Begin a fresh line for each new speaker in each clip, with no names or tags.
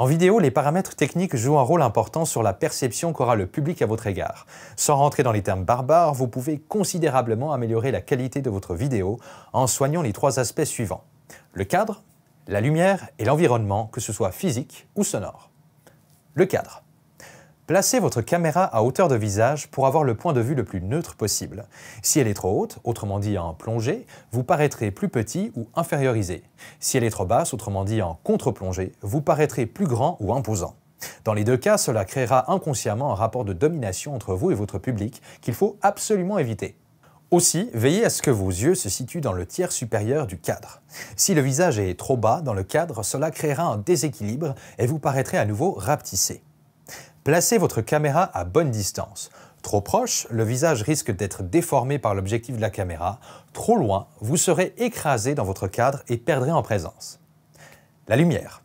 En vidéo, les paramètres techniques jouent un rôle important sur la perception qu'aura le public à votre égard. Sans rentrer dans les termes barbares, vous pouvez considérablement améliorer la qualité de votre vidéo en soignant les trois aspects suivants. Le cadre, la lumière et l'environnement, que ce soit physique ou sonore. Le cadre. Placez votre caméra à hauteur de visage pour avoir le point de vue le plus neutre possible. Si elle est trop haute, autrement dit en plongée, vous paraîtrez plus petit ou infériorisé. Si elle est trop basse, autrement dit en contre-plongée, vous paraîtrez plus grand ou imposant. Dans les deux cas, cela créera inconsciemment un rapport de domination entre vous et votre public qu'il faut absolument éviter. Aussi, veillez à ce que vos yeux se situent dans le tiers supérieur du cadre. Si le visage est trop bas dans le cadre, cela créera un déséquilibre et vous paraîtrez à nouveau rapetissé. Placez votre caméra à bonne distance. Trop proche, le visage risque d'être déformé par l'objectif de la caméra. Trop loin, vous serez écrasé dans votre cadre et perdrez en présence. La lumière.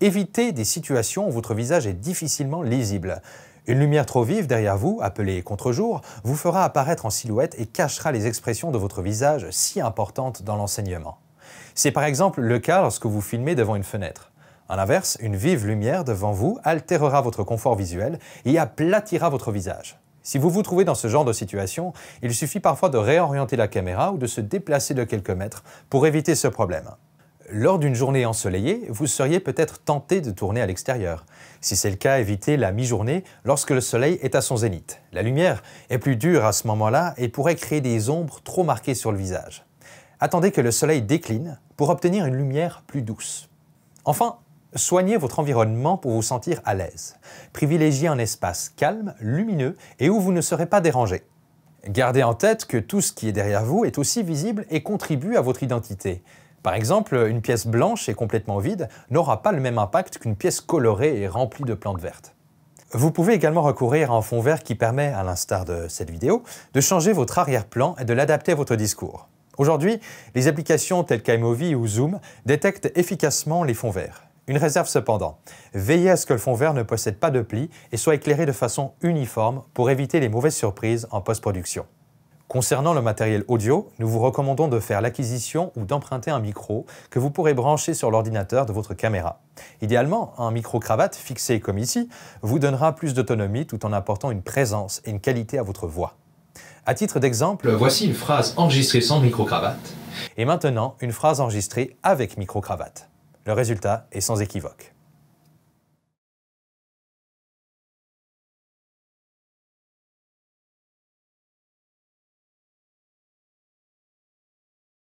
Évitez des situations où votre visage est difficilement lisible. Une lumière trop vive derrière vous, appelée contre-jour, vous fera apparaître en silhouette et cachera les expressions de votre visage si importantes dans l'enseignement. C'est par exemple le cas lorsque vous filmez devant une fenêtre. À l'inverse, une vive lumière devant vous altérera votre confort visuel et aplatira votre visage. Si vous vous trouvez dans ce genre de situation, il suffit parfois de réorienter la caméra ou de se déplacer de quelques mètres pour éviter ce problème. Lors d'une journée ensoleillée, vous seriez peut-être tenté de tourner à l'extérieur. Si c'est le cas, évitez la mi-journée lorsque le soleil est à son zénith. La lumière est plus dure à ce moment-là et pourrait créer des ombres trop marquées sur le visage. Attendez que le soleil décline pour obtenir une lumière plus douce. Enfin, Soignez votre environnement pour vous sentir à l'aise. Privilégiez un espace calme, lumineux et où vous ne serez pas dérangé. Gardez en tête que tout ce qui est derrière vous est aussi visible et contribue à votre identité. Par exemple, une pièce blanche et complètement vide n'aura pas le même impact qu'une pièce colorée et remplie de plantes vertes. Vous pouvez également recourir à un fond vert qui permet, à l'instar de cette vidéo, de changer votre arrière-plan et de l'adapter à votre discours. Aujourd'hui, les applications telles qu'iMovie ou Zoom détectent efficacement les fonds verts. Une réserve cependant. Veillez à ce que le fond vert ne possède pas de plis et soit éclairé de façon uniforme pour éviter les mauvaises surprises en post-production. Concernant le matériel audio, nous vous recommandons de faire l'acquisition ou d'emprunter un micro que vous pourrez brancher sur l'ordinateur de votre caméra. Idéalement, un micro-cravate fixé comme ici vous donnera plus d'autonomie tout en apportant une présence et une qualité à votre voix. À titre d'exemple, voici une phrase enregistrée sans micro-cravate. Et maintenant, une phrase enregistrée avec micro-cravate. Le résultat est sans équivoque.